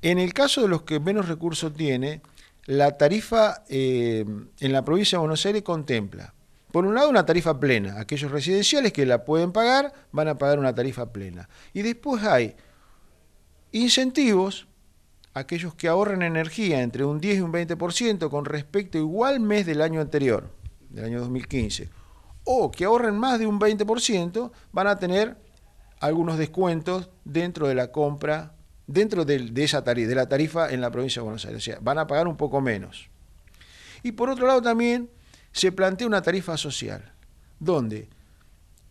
En el caso de los que menos recursos tiene, la tarifa eh, en la provincia de Buenos Aires contempla, por un lado, una tarifa plena. Aquellos residenciales que la pueden pagar van a pagar una tarifa plena. Y después hay incentivos, aquellos que ahorren energía entre un 10 y un 20% con respecto a igual mes del año anterior, del año 2015, o que ahorren más de un 20%, van a tener algunos descuentos dentro de la compra dentro de, esa tarifa, de la tarifa en la provincia de Buenos Aires. O sea, van a pagar un poco menos. Y por otro lado también se plantea una tarifa social, donde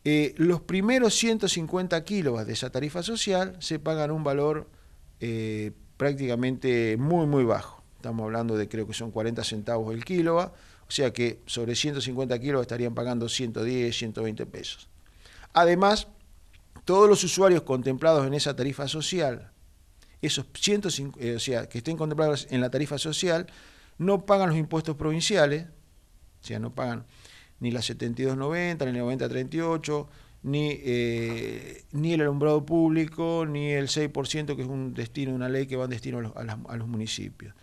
eh, los primeros 150 kilos de esa tarifa social se pagan un valor eh, prácticamente muy, muy bajo. Estamos hablando de creo que son 40 centavos el kilo, o sea que sobre 150 kilos estarían pagando 110, 120 pesos. Además, todos los usuarios contemplados en esa tarifa social esos 150, eh, o sea, que estén contemplados en la tarifa social, no pagan los impuestos provinciales, o sea, no pagan ni la 7290, ni la 9038, ni, eh, ni el alumbrado público, ni el 6%, que es un destino, una ley que va en destino a los, municipios.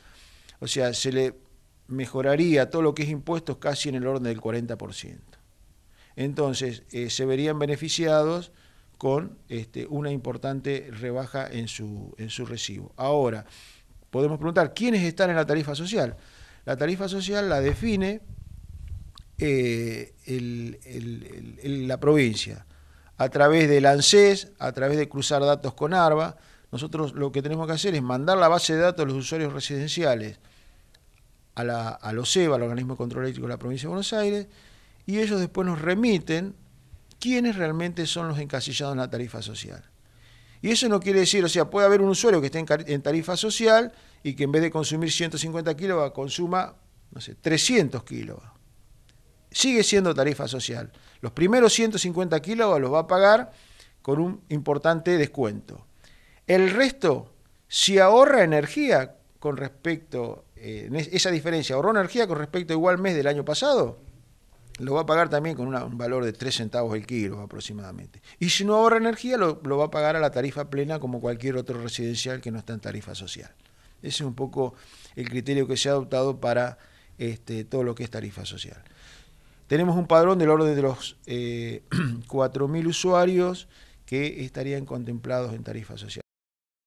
O sea, se le mejoraría todo lo que es impuestos casi en el orden del 40%. Entonces, eh, se verían beneficiados con este, una importante rebaja en su, recibo. Ahora, podemos preguntar, ¿quiénes están en la tarifa social? La tarifa social la define eh, la provincia a través del ANSES, a través de cruzar datos con ARBA. Nosotros lo que tenemos que hacer es mandar la base de datos de los usuarios residenciales a los EVA, al Organismo de Control Eléctrico de la Provincia de Buenos Aires, y ellos después nos remiten quiénes realmente son los encasillados en la tarifa social. Y eso no quiere decir, o sea, puede haber un usuario que esté en, tarifa social y que en vez de consumir 150 kilos, consuma, no sé, 300 kilos. Sigue siendo tarifa social. Los primeros 150 kilos los va a pagar con un importante descuento. El resto, si ahorra energía con respecto, eh, esa diferencia, ahorró energía con respecto a igual mes del año pasado, lo va a pagar también con un valor de 3 centavos el kilo aproximadamente. Y si no ahorra energía, lo, va a pagar a la tarifa plena como cualquier otro residencial que no está en tarifa social. Ese es un poco el criterio que se ha adoptado para este, todo lo que es tarifa social. Tenemos un padrón del orden de los 4.000 eh, usuarios que estarían contemplados en tarifa social.